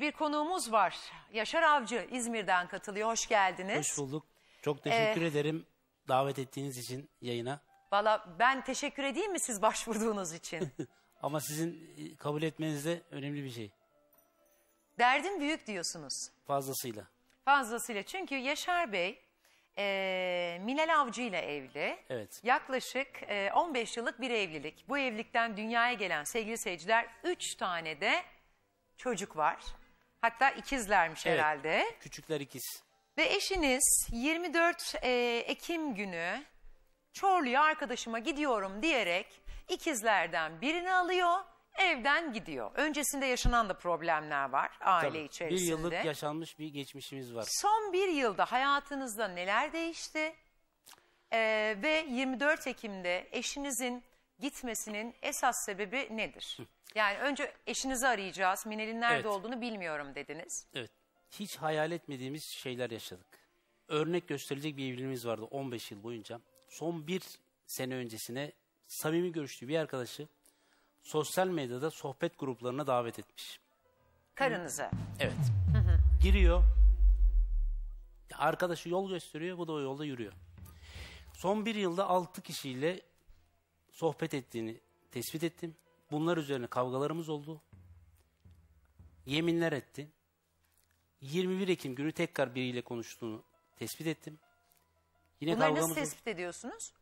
bir konuğumuz var. Yaşar Avcı İzmir'den katılıyor. Hoş geldiniz. Hoş bulduk. Çok teşekkür Ee, ederim davet ettiğiniz için yayına. Valla ben teşekkür edeyim mi siz başvurduğunuz için? Ama sizin e, kabul etmeniz de önemli bir şey. Derdim büyük diyorsunuz. Fazlasıyla. Fazlasıyla. Çünkü Yaşar Bey e, Minel Avcı ile evli. Evet. Yaklaşık e, 15 yıllık bir evlilik. Bu evlilikten dünyaya gelen sevgili seyirciler 3 tane de çocuk var. Hatta ikizlermiş Evet. herhalde. Küçükler ikiz. Ve eşiniz 24 e, Ekim günü Çorlu'ya arkadaşıma gidiyorum diyerek ikizlerden birini alıyor, evden gidiyor. Öncesinde yaşanan da problemler var aile Tabii. içerisinde. Bir yıllık yaşanmış bir geçmişimiz var. Son bir yılda hayatınızda neler değişti? Ee, ve 24 Ekim'de eşinizin gitmesinin esas sebebi nedir? Yani önce eşinizi arayacağız. Minel'in nerede Evet. olduğunu bilmiyorum dediniz. Evet. Hiç hayal etmediğimiz şeyler yaşadık. Örnek gösterecek bir evliliğimiz vardı 15 yıl boyunca. Son bir sene öncesine samimi görüştüğü bir arkadaşı sosyal medyada sohbet gruplarına davet etmiş. Karınıza. Evet. Giriyor. Arkadaşı yol gösteriyor, bu da o yolda yürüyor. Son bir yılda altı kişiyle sohbet ettiğini tespit ettim. Bunlar üzerine kavgalarımız oldu. Yeminler etti. 21 Ekim günü tekrar biriyle konuştuğunu tespit ettim. Yine Bunları nasıl kavgamız oldu. tespit ediyorsunuz?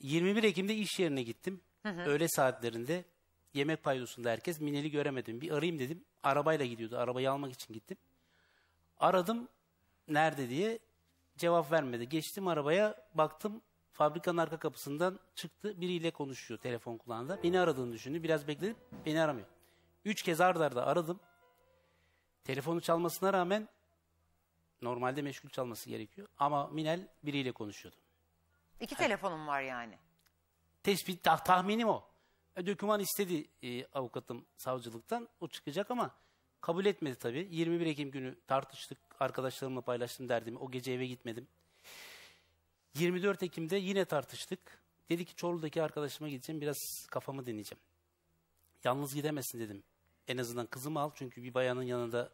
21 Ekim'de iş yerine gittim. Hı hı. Öğle saatlerinde yemek paydosunda herkes Minel'i göremedim. Bir arayayım dedim. Arabayla gidiyordu. Arabayı almak için gittim. Aradım nerede diye cevap vermedi. Geçtim arabaya baktım Fabrikanın arka kapısından çıktı. Biriyle konuşuyor telefon kulağında. Beni aradığını düşündü. Biraz bekledim. Beni aramıyor. Üç kez ard arda aradım. Telefonu çalmasına rağmen normalde meşgul çalması gerekiyor. Ama Minel biriyle konuşuyordu. İki telefonum var yani. Tespit, tah, tahminim o. E, döküman istedi e, avukatım savcılıktan. O çıkacak ama kabul etmedi tabii. 21 Ekim günü tartıştık. Arkadaşlarımla paylaştım derdimi. O gece eve gitmedim. 24 Ekim'de yine tartıştık. Dedi ki Çorlu'daki arkadaşıma gideceğim biraz kafamı deneyeceğim. Yalnız gidemezsin dedim. En azından kızımı al çünkü bir bayanın yanında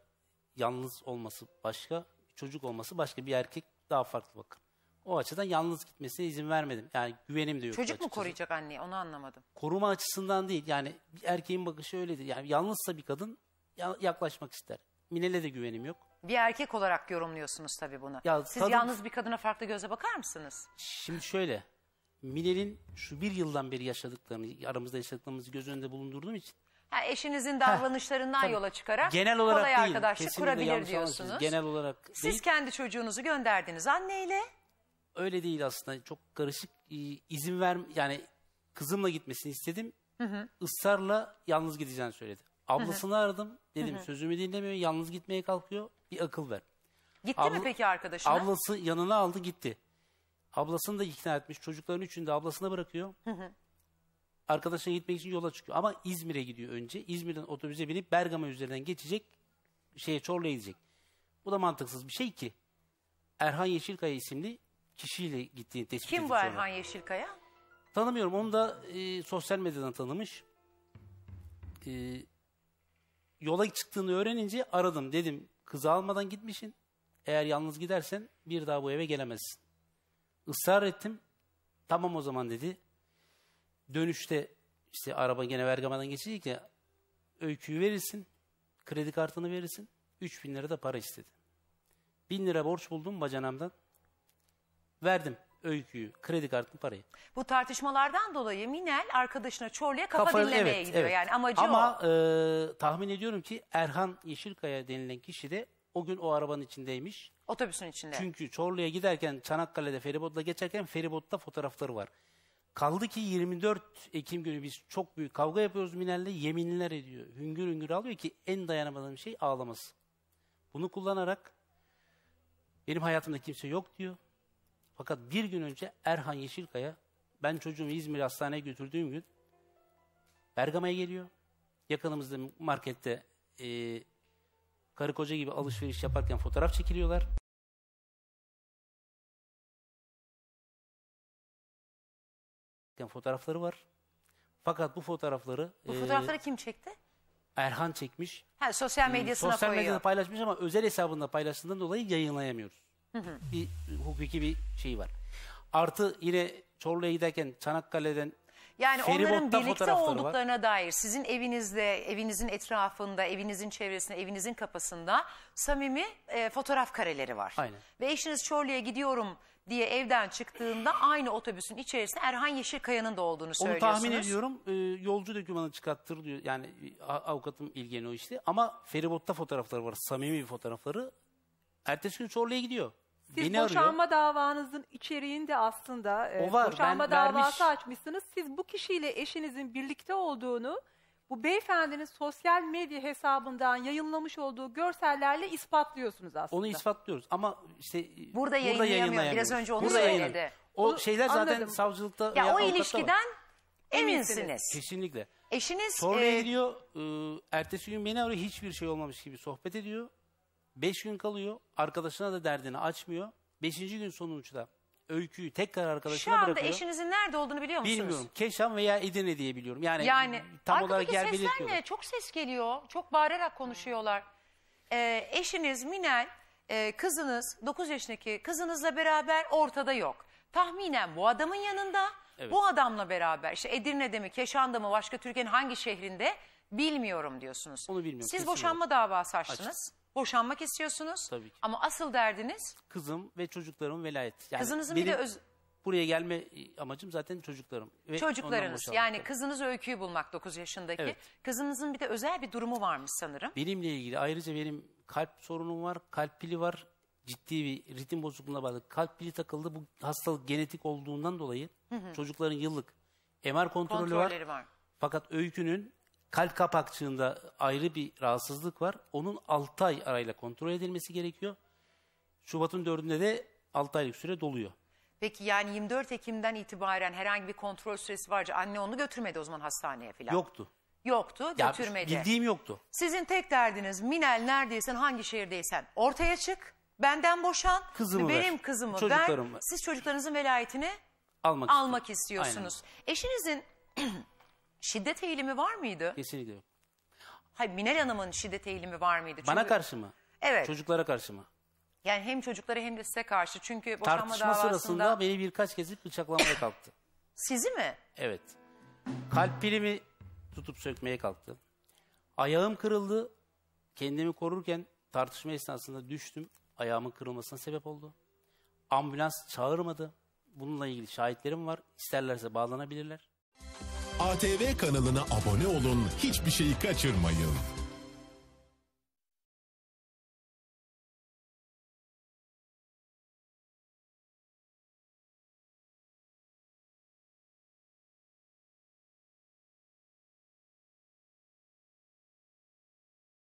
yalnız olması başka, çocuk olması başka bir erkek daha farklı bakın. O açıdan yalnız gitmesine izin vermedim. Yani güvenim de yok. Çocuk mu koruyacak anneyi onu anlamadım. Koruma açısından değil yani bir erkeğin bakışı öyledir. Yani yalnızsa bir kadın yaklaşmak ister. Minel'e de güvenim yok. Bir erkek olarak yorumluyorsunuz tabii bunu. Ya Siz kadın- yalnız bir kadına farklı göze bakar mısınız? Şimdi şöyle. Mine'nin şu bir yıldan beri yaşadıklarını, aramızda yaşadıklarımızı göz önünde bulundurduğum için Ha, eşinizin davranışlarından tabii. yola çıkarak genel olarak kolay değil. arkadaşlık kurabilir diyorsunuz. Genel olarak Siz değil. kendi çocuğunuzu gönderdiniz anneyle. Öyle değil aslında. Çok karışık. E, izin ver yani kızımla gitmesini istedim. Israrla yalnız gideceğini söyledi. Ablasını aradım. Dedim sözümü dinlemiyor. Yalnız gitmeye kalkıyor. Bir akıl ver. Gitti Abla, mi peki arkadaşına? Ablası yanına aldı gitti. Ablasını da ikna etmiş. Çocukların üçünü de ablasına bırakıyor. Arkadaşına gitmek için yola çıkıyor. Ama İzmir'e gidiyor önce. İzmir'den otobüse binip Bergama üzerinden geçecek. Şeye Çorlu'ya gidecek. Bu da mantıksız bir şey ki. Erhan Yeşilkaya isimli kişiyle gittiğini tespit Kim bu Erhan sonra. Yeşilkaya? Tanımıyorum. Onu da e, sosyal medyadan tanımış. E, yola çıktığını öğrenince aradım. Dedim Kızı almadan gitmişsin. Eğer yalnız gidersen bir daha bu eve gelemezsin. Israr ettim. Tamam o zaman dedi. Dönüşte işte araba gene vergamadan geçecek ki öyküyü verirsin. Kredi kartını verirsin. bin lira da para istedi. Bin lira borç buldum bacanamdan. Verdim öyküyü, kredi kartını, parayı. Bu tartışmalardan dolayı Minel arkadaşına Çorlu'ya kafa, kafa dinlemeye evet, gidiyor. Evet. Yani amacı Ama, o. Ama e, tahmin ediyorum ki Erhan Yeşilkaya denilen kişi de o gün o arabanın içindeymiş. Otobüsün içinde. Çünkü Çorlu'ya giderken Çanakkale'de feribotla geçerken feribotta fotoğrafları var. Kaldı ki 24 Ekim günü biz çok büyük kavga yapıyoruz Minel'le yeminler ediyor. Hüngür hüngür alıyor ki en dayanamadığım şey ağlaması. Bunu kullanarak benim hayatımda kimse yok diyor. Fakat bir gün önce Erhan Yeşilkaya ben çocuğumu İzmir hastaneye götürdüğüm gün Bergama'ya geliyor. Yakınımızda markette e, karı koca gibi alışveriş yaparken fotoğraf çekiliyorlar. Fotoğrafları var. Fakat bu fotoğrafları... Bu e, fotoğrafları e, kim çekti? Erhan çekmiş. Ha, sosyal hmm, medyasına koyuyor. Sosyal medyada paylaşmış ama özel hesabında paylaştığından dolayı yayınlayamıyoruz. Bir e, hukuki bir şey var. Artı yine Çorlu'ya giderken Çanakkale'den yani Feribotta onların birlikte olduklarına var. dair sizin evinizde, evinizin etrafında, evinizin çevresinde, evinizin kapısında samimi e, fotoğraf kareleri var. Aynen. Ve eşiniz Çorlu'ya gidiyorum diye evden çıktığında aynı otobüsün içerisinde Erhan Yeşilkaya'nın da olduğunu Onu söylüyorsunuz. Onu tahmin ediyorum. E, yolcu dokümanı çıkarttır diyor. Yani e, avukatım ilgileniyor işte. Ama feribotta fotoğrafları var. Samimi bir fotoğrafları. Ertesi gün Çorlu'ya gidiyor. Siz Beni boşanma arıyor. davanızın içeriğinde aslında e, o var, boşanma davası vermiş. açmışsınız. Siz bu kişiyle eşinizin birlikte olduğunu bu beyefendinin sosyal medya hesabından yayınlamış olduğu görsellerle ispatlıyorsunuz aslında. Onu ispatlıyoruz ama işte e, burada, burada yayınlayamıyoruz. Biraz önce onu burada söyledi. O, o şeyler zaten anladım. savcılıkta ya o ilişkiden eminsiniz. Kesinlikle. Eşiniz... Sonra e... gidiyor, e, ertesi gün beni arıyor hiçbir şey olmamış gibi sohbet ediyor. Beş gün kalıyor. Arkadaşına da derdini açmıyor. Beşinci gün sonuçta öyküyü tekrar arkadaşına Şu anda bırakıyor. eşinizin nerede olduğunu biliyor musunuz? Bilmiyorum. Keşan veya Edirne diye biliyorum. Yani, yani tam olarak yer sesler ne? Çok ses geliyor. Çok bağırarak konuşuyorlar. Ee, eşiniz Minel, e, kızınız 9 yaşındaki kızınızla beraber ortada yok. Tahminen bu adamın yanında evet. bu adamla beraber işte Edirne'de mi Keşan'da mı başka Türkiye'nin hangi şehrinde bilmiyorum diyorsunuz. Onu bilmiyorum. Siz boşanma davası açtınız. Açtım. Boşanmak istiyorsunuz. Tabii ki. Ama asıl derdiniz Kızım ve çocuklarımın velayet. Yani kızınızın bir de öz, buraya gelme e, amacım zaten çocuklarım. Ve çocuklarınız. Yani kızınız öyküyü bulmak 9 yaşındaki. Evet. Kızınızın bir de özel bir durumu varmış sanırım. Benimle ilgili ayrıca benim kalp sorunum var, kalp pili var. Ciddi bir ritim bozukluğuna bağlı. Kalp pili takıldı. Bu hastalık genetik olduğundan dolayı çocukların yıllık MR kontrolü var. var. Fakat öykünün kalp kapakçığında ayrı bir rahatsızlık var. Onun 6 ay arayla kontrol edilmesi gerekiyor. Şubat'ın 4'ünde de 6 aylık süre doluyor. Peki yani 24 Ekim'den itibaren herhangi bir kontrol süresi varca anne onu götürmedi o zaman hastaneye falan. Yoktu. Yoktu, ya, götürmedi. Bildiğim yoktu. Sizin tek derdiniz Minel neredeysen hangi şehirdeysen ortaya çık. Benden boşan, kızımı benim ver. kızımı ver. Siz çocuklarınızın velayetini almak, almak istiyorsunuz. Aynen. Eşinizin şiddet eğilimi var mıydı? Kesinlikle yok. Hayır Minel Hanım'ın şiddet eğilimi var mıydı? Çünkü, Bana karşı mı? Evet. Çocuklara karşı mı? Yani hem çocuklara hem de size karşı. Çünkü boşanma Tartışma davasında... sırasında beni birkaç kez bıçaklamaya kalktı. Sizi mi? Evet. Kalp pilimi tutup sökmeye kalktı. Ayağım kırıldı. Kendimi korurken tartışma esnasında düştüm. Ayağımın kırılmasına sebep oldu. Ambulans çağırmadı. Bununla ilgili şahitlerim var. İsterlerse bağlanabilirler. ATV kanalına abone olun, hiçbir şeyi kaçırmayın.